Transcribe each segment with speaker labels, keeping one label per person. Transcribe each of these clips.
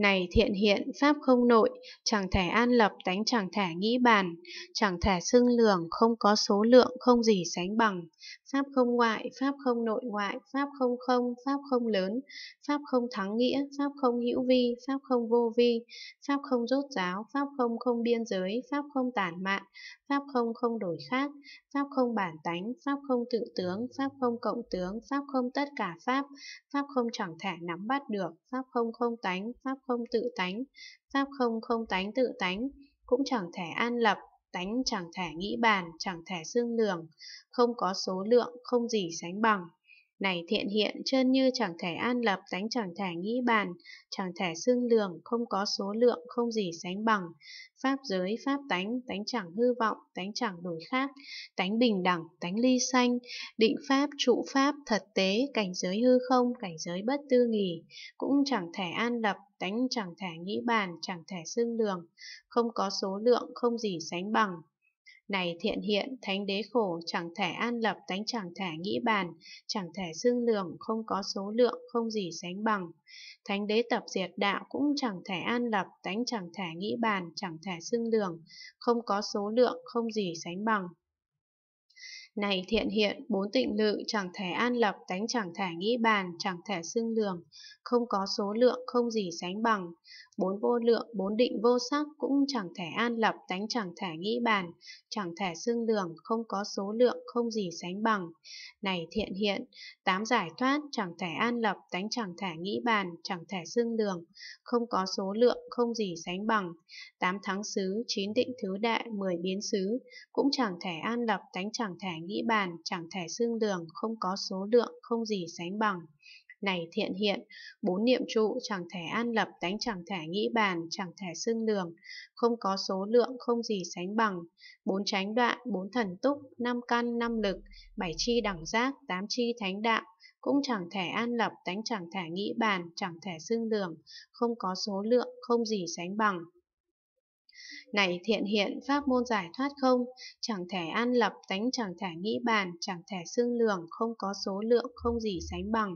Speaker 1: Này thiện hiện, pháp không nội, chẳng thể an lập, tánh chẳng thể nghĩ bàn, chẳng thể xưng lường, không có số lượng, không gì sánh bằng. Pháp không ngoại, pháp không nội ngoại, pháp không không, pháp không lớn, pháp không thắng nghĩa, pháp không hữu vi, pháp không vô vi, pháp không rốt giáo, pháp không không biên giới, pháp không tản mạn, pháp không không đổi khác, pháp không bản tánh, pháp không tự tướng, pháp không cộng tướng, pháp không tất cả pháp, pháp không chẳng thể nắm bắt được, pháp không không tánh, pháp không không tự tánh, pháp không không tánh tự tánh, cũng chẳng thể an lập, tánh chẳng thể nghĩ bàn, chẳng thể xương lường, không có số lượng, không gì sánh bằng. Này thiện hiện chân như chẳng thể an lập tánh chẳng thể nghĩ bàn, chẳng thể xương lường, không có số lượng, không gì sánh bằng. Pháp giới, pháp tánh, tánh chẳng hư vọng, tánh chẳng đổi khác, tánh bình đẳng, tánh ly sanh, định pháp, trụ pháp, thật tế, cảnh giới hư không, cảnh giới bất tư nghỉ, cũng chẳng thể an lập, tánh chẳng thể nghĩ bàn, chẳng thể xương lường, không có số lượng, không gì sánh bằng. Này thiện hiện, thánh đế khổ, chẳng thể an lập, tánh chẳng thể nghĩ bàn, chẳng thể xương lường, không có số lượng, không gì sánh bằng. Thánh đế tập diệt đạo cũng chẳng thể an lập, tánh chẳng thể nghĩ bàn, chẳng thể xương lường, không có số lượng, không gì sánh bằng. Này thiện hiện, bốn tịnh lự chẳng thể an lập, tánh chẳng thể nghĩ bàn, chẳng thể xưng lường, không có số lượng, không gì sánh bằng bốn vô lượng, bốn định vô sắc cũng chẳng thể an lập, tánh chẳng thể nghĩ bàn, chẳng thể xương lường, không có số lượng, không gì sánh bằng. Này thiện hiện, tám giải thoát, chẳng thể an lập, tánh chẳng thể nghĩ bàn, chẳng thể xương lường, không có số lượng, không gì sánh bằng. Tám thắng xứ, chín định thứ đệ, mười biến xứ, cũng chẳng thể an lập, tánh chẳng thể nghĩ bàn, chẳng thể xương lường, không có số lượng, không gì sánh bằng này thiện hiện, bốn niệm trụ chẳng thể an lập, tánh chẳng thể nghĩ bàn, chẳng thể xưng đường, không có số lượng, không gì sánh bằng, bốn tránh đoạn, bốn thần túc, năm căn, năm lực, bảy chi đẳng giác, tám chi thánh đạo, cũng chẳng thể an lập, tánh chẳng thể nghĩ bàn, chẳng thể xưng đường, không có số lượng, không gì sánh bằng. Này thiện hiện pháp môn giải thoát không, chẳng thể an lập, tánh chẳng thể nghĩ bàn, chẳng thể xương lường, không có số lượng, không gì sánh bằng.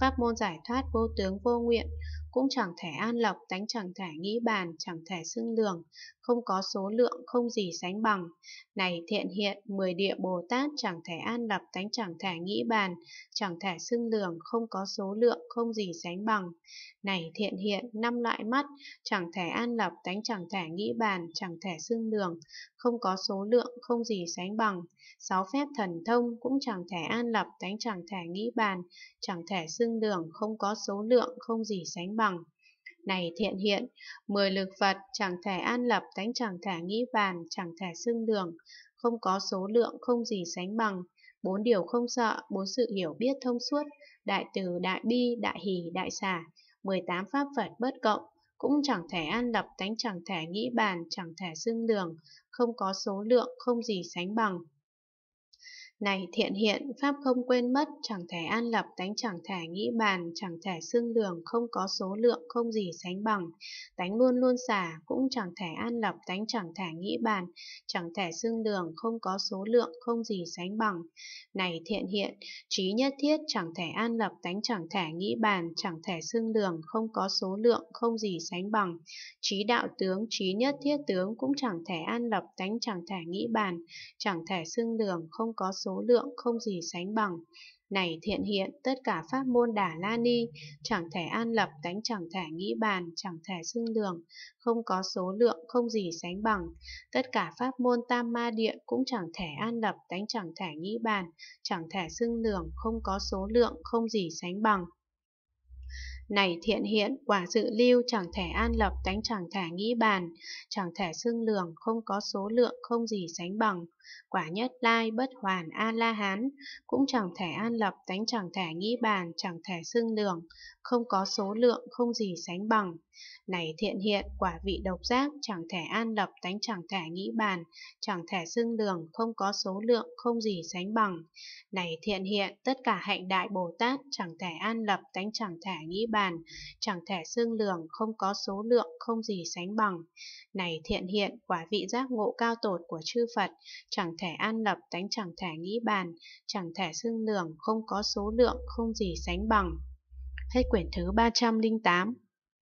Speaker 1: Pháp môn giải thoát vô tướng vô nguyện, cũng chẳng thể an lập, tánh chẳng thể nghĩ bàn, chẳng thể xưng lường, không có số lượng, không gì sánh bằng. Này thiện hiện, mười địa Bồ Tát chẳng thể an lập, tánh chẳng thể nghĩ bàn, chẳng thể xưng lường, không có số lượng, không gì sánh bằng. Này thiện hiện, năm loại mắt, chẳng thể an lập, tánh chẳng thể nghĩ bàn, chẳng thể xưng lường, không có số lượng, không gì sánh bằng. Sáu phép thần thông cũng chẳng thể an lập, tánh chẳng thể nghĩ bàn, chẳng thể xưng lường, không có số lượng, không gì sánh bằng bằng. Này thiện hiện, mười lực Phật chẳng thể an lập, tánh chẳng thể nghĩ bàn, chẳng thể xưng đường, không có số lượng, không gì sánh bằng. Bốn điều không sợ, bốn sự hiểu biết thông suốt, đại từ, đại bi, đại hỷ, đại xả, mười tám pháp Phật bất cộng, cũng chẳng thể an lập, tánh chẳng thể nghĩ bàn, chẳng thể xưng đường, không có số lượng, không gì sánh bằng. Này thiện hiện, Pháp không quên mất, chẳng thể an lập, tánh chẳng thể nghĩ bàn, chẳng thể xương đường, không có số lượng, không gì sánh bằng. Tánh luôn luôn xả, cũng chẳng thể an lập, tánh chẳng thể nghĩ bàn, chẳng thể xương đường, không có số lượng, không gì sánh bằng. Này thiện hiện, trí nhất thiết, chẳng thể an lập, tánh chẳng thể nghĩ bàn, chẳng thể xương đường, không có số lượng, không gì sánh bằng. Trí đạo tướng, trí nhất thiết tướng, cũng chẳng thể an lập, tánh chẳng thể nghĩ bàn, chẳng thể xương đường, không có số lượng không gì sánh bằng. Này thiện hiện, tất cả pháp môn Đà la ni, chẳng thể an lập, tánh chẳng thể nghĩ bàn, chẳng thể xưng lường, không có số lượng, không gì sánh bằng. Tất cả pháp môn tam ma địa cũng chẳng thể an lập, tánh chẳng thể nghĩ bàn, chẳng thể xưng lường, không có số lượng, không gì sánh bằng. Này thiện hiện, quả dự lưu chẳng thể an lập, tánh chẳng thể nghĩ bàn, chẳng thể xưng lường, không có số lượng, không gì sánh bằng quả nhất lai bất hoàn a la hán, cũng chẳng thể an lập, tánh chẳng thể nghĩ bàn, chẳng thể xưng lường, không có số lượng, không gì sánh bằng. Này thiện hiện, quả vị độc giác, chẳng thể an lập, tánh chẳng thể nghĩ bàn, chẳng thể xưng lường, không có số lượng, không gì sánh bằng. Này thiện hiện, tất cả hạnh đại Bồ Tát, chẳng thể an lập, tánh chẳng thể nghĩ bàn, chẳng thể xưng lường, không có số lượng, không gì sánh bằng. Này thiện hiện, quả vị giác ngộ cao tột của chư Phật, chẳng thể an lập, tánh chẳng thể nghĩ bàn, chẳng thể xương lường, không có số lượng, không gì sánh bằng. Hết quyển thứ 308